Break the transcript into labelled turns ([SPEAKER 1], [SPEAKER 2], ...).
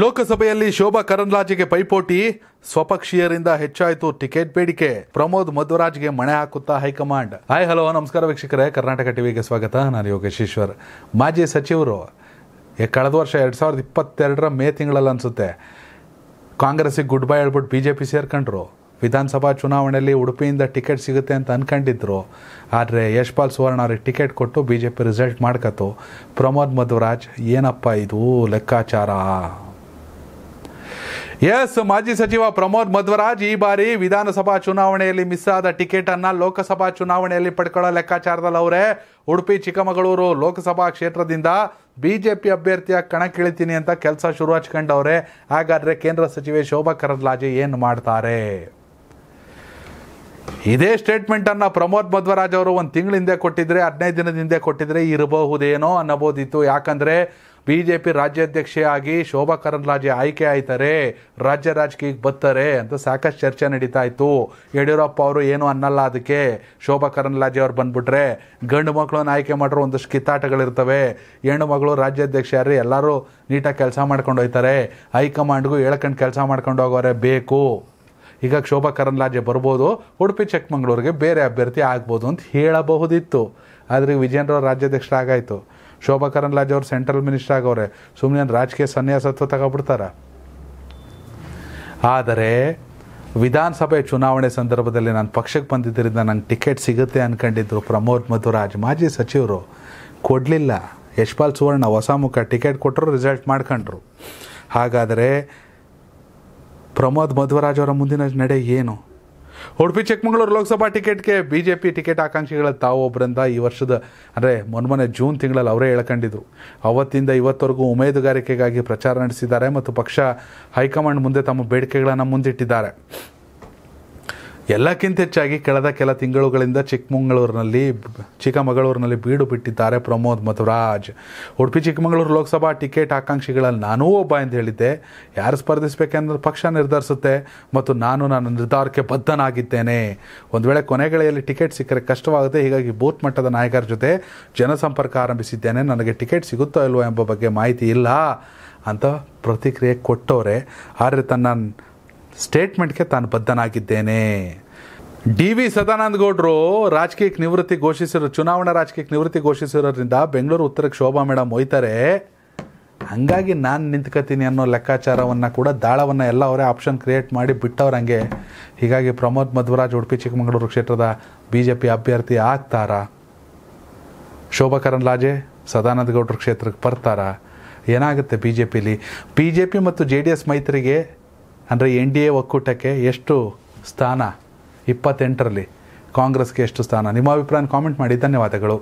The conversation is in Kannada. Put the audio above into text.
[SPEAKER 1] ಲೋಕಸಭೆಯಲ್ಲಿ ಶೋಭಾ ಕರಂದ್ಲಾಜೆಗೆ ಪೈಪೋಟಿ ಸ್ವಪಕ್ಷೀಯರಿಂದ ಹೆಚ್ಚಾಯಿತು ಟಿಕೆಟ್ ಬೇಡಿಕೆ ಪ್ರಮೋದ್ ಮಧ್ವರಾಜ್ಗೆ ಮಣೆ ಹಾಕುತ್ತಾ ಹೈಕಮಾಂಡ್ ಹಾಯ್ ಹಲೋ ನಮಸ್ಕಾರ ವೀಕ್ಷಕರೇ ಕರ್ನಾಟಕ ಟಿವಿಗೆ ಸ್ವಾಗತ ನಾನು ಯೋಗೇಶ್ ಮಾಜಿ ಸಚಿವರು ಕಳೆದ ವರ್ಷ ಎರಡು ಸಾವಿರದ ಇಪ್ಪತ್ತೆರಡರ ಮೇ ತಿಂಗಳಲ್ಲಿ ಅನಿಸುತ್ತೆ ಕಾಂಗ್ರೆಸ್ಸಿಗೆ ಗುಡ್ ಬೈ ಹೇಳ್ಬಿಟ್ಟು ಬಿ ಜೆ ಪಿ ಸೇರ್ಕೊಂಡ್ರು ವಿಧಾನಸಭಾ ಚುನಾವಣೆಯಲ್ಲಿ ಉಡುಪಿಯಿಂದ ಟಿಕೆಟ್ ಸಿಗುತ್ತೆ ಅಂತ ಅನ್ಕೊಂಡಿದ್ರು ಆದರೆ ಯಶ್ಪಾಲ್ ಸುವರ್ಣ ಅವ್ರಿಗೆ ಟಿಕೆಟ್ ಕೊಟ್ಟು ಬಿ ಜೆ ಪಿ ರಿಸಲ್ಟ್ ಮಾಡ್ಕತ್ತು ಪ್ರಮೋದ್ ಮಧುರಾಜ್ ಏನಪ್ಪ ಇದು ಲೆಕ್ಕಾಚಾರ ಎಸ್ ಮಾಜಿ ಸಚಿವ ಪ್ರಮೋದ್ ಮಧ್ವರಾಜ್ ಈ ಬಾರಿ ವಿಧಾನಸಭಾ ಚುನಾವಣೆಯಲ್ಲಿ ಮಿಸ್ ಆದ ಟಿಕೆಟ್ ಅನ್ನ ಲೋಕಸಭಾ ಚುನಾವಣೆಯಲ್ಲಿ ಪಡ್ಕೊಳ್ಳೋ ಲೆಕ್ಕಾಚಾರದಲ್ಲಿ ಅವರೇ ಉಡುಪಿ ಚಿಕ್ಕಮಗಳೂರು ಲೋಕಸಭಾ ಕ್ಷೇತ್ರದಿಂದ ಬಿಜೆಪಿ ಅಭ್ಯರ್ಥಿಯ ಕಣಕ್ಕಿಳಿತೀನಿ ಅಂತ ಕೆಲಸ ಶುರು ಹಚ್ಕೊಂಡವ್ರೆ ಹಾಗಾದ್ರೆ ಕೇಂದ್ರ ಸಚಿವೆ ಶೋಭಾ ಕರಂದ್ಲಾಜೆ ಏನು ಮಾಡ್ತಾರೆ ಇದೇ ಸ್ಟೇಟ್ಮೆಂಟ್ ಅನ್ನ ಪ್ರಮೋದ್ ಮಧ್ವರಾಜ್ ಅವರು ಒಂದು ತಿಂಗಳ ಹಿಂದೆ ಕೊಟ್ಟಿದ್ರೆ ಹದಿನೈದು ದಿನದಿಂದ ಕೊಟ್ಟಿದ್ರೆ ಇರಬಹುದೇನೋ ಅನ್ನಬಹುದಿತ್ತು ಯಾಕಂದ್ರೆ ಬಿ ಜೆ ಬಿಜೆಪಿ ರಾಜ್ಯಾಧ್ಯಕ್ಷೆಯಾಗಿ ಶೋಭಾ ಕರಂದ್ಲಾಜೆ ಆಯ್ಕೆ ಆಯ್ತಾರೆ ರಾಜ್ಯ ರಾಜಕೀಯಕ್ಕೆ ಬರ್ತಾರೆ ಅಂತ ಸಾಕಷ್ಟು ಚರ್ಚೆ ನಡೀತಾ ಇತ್ತು ಯಡಿಯೂರಪ್ಪ ಅವರು ಏನು ಅನ್ನಲ್ಲ ಅದಕ್ಕೆ ಶೋಭಾ ಕರಂದ್ಲಾಜೆ ಅವ್ರು ಬಂದ್ಬಿಟ್ರೆ ಗಂಡು ಮಕ್ಕಳನ್ನ ಆಯ್ಕೆ ಮಾಡಿರೋ ಒಂದಷ್ಟು ಕಿತ್ತಾಟಗಳಿರ್ತವೆ ಹೆಣ್ಣು ಮಗಳು ರಾಜ್ಯಾಧ್ಯಕ್ಷ ಯಾರು ಎಲ್ಲರೂ ನೀಟಾಗಿ ಕೆಲಸ ಮಾಡ್ಕೊಂಡು ಹೋಗ್ತಾರೆ ಹೈಕಮಾಂಡ್ಗೂ ಹೇಳ್ಕೊಂಡು ಕೆಲಸ ಮಾಡ್ಕೊಂಡು ಹೋಗೋರೆ ಬೇಕು ಈಗ ಶೋಭಾ ಕರಂದ್ಲಾಜೆ ಬರ್ಬೋದು ಉಡುಪಿ ಚಿಕ್ಕಮಗ್ಳೂರಿಗೆ ಬೇರೆ ಅಭ್ಯರ್ಥಿ ಆಗ್ಬೋದು ಅಂತ ಹೇಳಬಹುದಿತ್ತು ಆದರೆ ವಿಜಯೇಂದ್ರ ರಾಜ್ಯಾಧ್ಯಕ್ಷರಾಗಾಯಿತು ಶೋಭಾ ಕರಂದ್ಲಾಜೆ ಅವ್ರು ಸೆಂಟ್ರಲ್ ಮಿನಿಸ್ಟರ್ ಆಗವ್ರೆ ಸುಮ್ಮನೆ ರಾಜಕೀಯ ಸನ್ಯಾಸತ್ವ ತಗೊಬಿಡ್ತಾರ ಆದರೆ ವಿಧಾನಸಭೆ ಚುನಾವಣೆ ಸಂದರ್ಭದಲ್ಲಿ ನಾನು ಪಕ್ಷಕ್ಕೆ ಬಂದಿದ್ದರಿಂದ ನಂಗೆ ಟಿಕೆಟ್ ಸಿಗುತ್ತೆ ಅಂದ್ಕೊಂಡಿದ್ರು ಪ್ರಮೋದ್ ಮಧುರಾಜ್ ಮಾಜಿ ಸಚಿವರು ಕೊಡಲಿಲ್ಲ ಯಶ್ಪಾಲ್ ಸುವರ್ಣ ಹೊಸ ಮುಖ ಟಿಕೆಟ್ ಕೊಟ್ಟರು ರಿಸಲ್ಟ್ ಮಾಡ್ಕೊಂಡ್ರು ಹಾಗಾದರೆ ಪ್ರಮೋದ್ ಮಧ್ವರಾಜ್ ಅವರ ಮುಂದಿನ ನಡೆ ಏನು ಉಡುಪಿ ಚಿಕ್ಕಮಗಳೂರು ಲೋಕಸಭಾ ಟಿಕೆಟ್ಗೆ ಬಿ ಜೆ ಪಿ ಟಿಕೆಟ್ ಆಕಾಂಕ್ಷಿಗಳ ತಾವು ಒಬ್ಬರಿಂದ ಈ ವರ್ಷದ ಅಂದರೆ ಮೊನ್ನೆ ಜೂನ್ ತಿಂಗಳಲ್ಲಿ ಅವರೇ ಎಳ್ಕೊಂಡಿದ್ರು ಅವತ್ತಿಂದ ಇವತ್ತವರೆಗೂ ಉಮೇದುಗಾರಿಕೆಗಾಗಿ ಪ್ರಚಾರ ನಡೆಸಿದ್ದಾರೆ ಮತ್ತು ಪಕ್ಷ ಹೈಕಮಾಂಡ್ ಮುಂದೆ ತಮ್ಮ ಬೇಡಿಕೆಗಳನ್ನು ಮುಂದಿಟ್ಟಿದ್ದಾರೆ ಎಲ್ಲಕ್ಕಿಂತ ಹೆಚ್ಚಾಗಿ ಕಳೆದ ಕೆಲ ತಿಂಗಳುಗಳಿಂದ ಚಿಕ್ಕಮಗಳೂರಿನಲ್ಲಿ ಚಿಕ್ಕಮಗಳೂರಿನಲ್ಲಿ ಬೀಡು ಬಿಟ್ಟಿದ್ದಾರೆ ಪ್ರಮೋದ್ ಮತ್ತು ರಾಜ್ ಉಡುಪಿ ಚಿಕ್ಕಮಗಳೂರು ಲೋಕಸಭಾ ಟಿಕೆಟ್ ಆಕಾಂಕ್ಷಿಗಳಲ್ಲಿ ನಾನೂ ಒಬ್ಬ ಎಂದು ಹೇಳಿದ್ದೆ ಯಾರು ಸ್ಪರ್ಧಿಸಬೇಕೆಂದ್ರೆ ಪಕ್ಷ ನಿರ್ಧರಿಸುತ್ತೆ ಮತ್ತು ನಾನು ನನ್ನ ನಿರ್ಧಾರಕ್ಕೆ ಬದ್ಧನಾಗಿದ್ದೇನೆ ಒಂದು ವೇಳೆ ಕೊನೆಗಳೆಯಲ್ಲಿ ಟಿಕೆಟ್ ಸಿಕ್ಕರೆ ಕಷ್ಟವಾಗುತ್ತೆ ಹೀಗಾಗಿ ಬೂತ್ ಮಟ್ಟದ ನಾಯಕರ ಜೊತೆ ಜನಸಂಪರ್ಕ ಆರಂಭಿಸಿದ್ದೇನೆ ನನಗೆ ಟಿಕೆಟ್ ಸಿಗುತ್ತೋ ಇಲ್ವೋ ಎಂಬ ಬಗ್ಗೆ ಮಾಹಿತಿ ಇಲ್ಲ ಅಂತ ಪ್ರತಿಕ್ರಿಯೆ ಕೊಟ್ಟವರೆ ಆದರೆ ತನ್ನ ಸ್ಟೇಟ್ಮೆಂಟ್ಗೆ ತಾನು ಬದ್ಧನಾಗಿದ್ದೇನೆ ಡಿ ವಿ ಸದಾನಂದ ಗೌಡರು ರಾಜಕೀಯ ನಿವೃತ್ತಿ ಘೋಷಿಸಿರೋ ಚುನಾವಣಾ ರಾಜಕೀಯ ನಿವೃತ್ತಿ ಘೋಷಿಸಿರೋದ್ರಿಂದ ಬೆಂಗಳೂರು ಉತ್ತರಕ್ಕೆ ಶೋಭಾ ಮೇಡಮ್ ಹೋಯ್ತಾರೆ ಹಂಗಾಗಿ ನಾನು ನಿಂತ್ಕೋತೀನಿ ಅನ್ನೋ ಲೆಕ್ಕಾಚಾರವನ್ನು ಕೂಡ ದಾಳವನ್ನು ಎಲ್ಲ ಅವರೇ ಆಪ್ಷನ್ ಕ್ರಿಯೇಟ್ ಮಾಡಿ ಹಾಗೆ ಹೀಗಾಗಿ ಪ್ರಮೋದ್ ಮಧ್ವರಾಜ್ ಉಡುಪಿ ಚಿಕ್ಕಮಗಳೂರು ಕ್ಷೇತ್ರದ ಬಿ ಜೆ ಪಿ ಅಭ್ಯರ್ಥಿ ಆಗ್ತಾರಾ ಶೋಭಾ ಕರಂದ್ಲಾಜೆ ಸದಾನಂದ ಗೌಡರು ಕ್ಷೇತ್ರಕ್ಕೆ ಬರ್ತಾರಾ ಏನಾಗುತ್ತೆ ಬಿ ಜೆ ಪಿಲಿ ಬಿ ಜೆ ಪಿ ಮತ್ತು ಜೆ ಡಿ ಎಸ್ ಮೈತ್ರಿಗೆ ಅಂದರೆ ಎನ್ ಡಿ ಎ ಒಕ್ಕೂಟಕ್ಕೆ ಎಷ್ಟು ಸ್ಥಾನ ಇಪ್ಪತ್ತೆಂಟರಲ್ಲಿ ಕಾಂಗ್ರೆಸ್ಗೆ ಎಷ್ಟು ಸ್ಥಾನ ನಿಮ್ಮ ಅಭಿಪ್ರಾಯ ಕಾಮೆಂಟ್ ಮಾಡಿ ಧನ್ಯವಾದಗಳು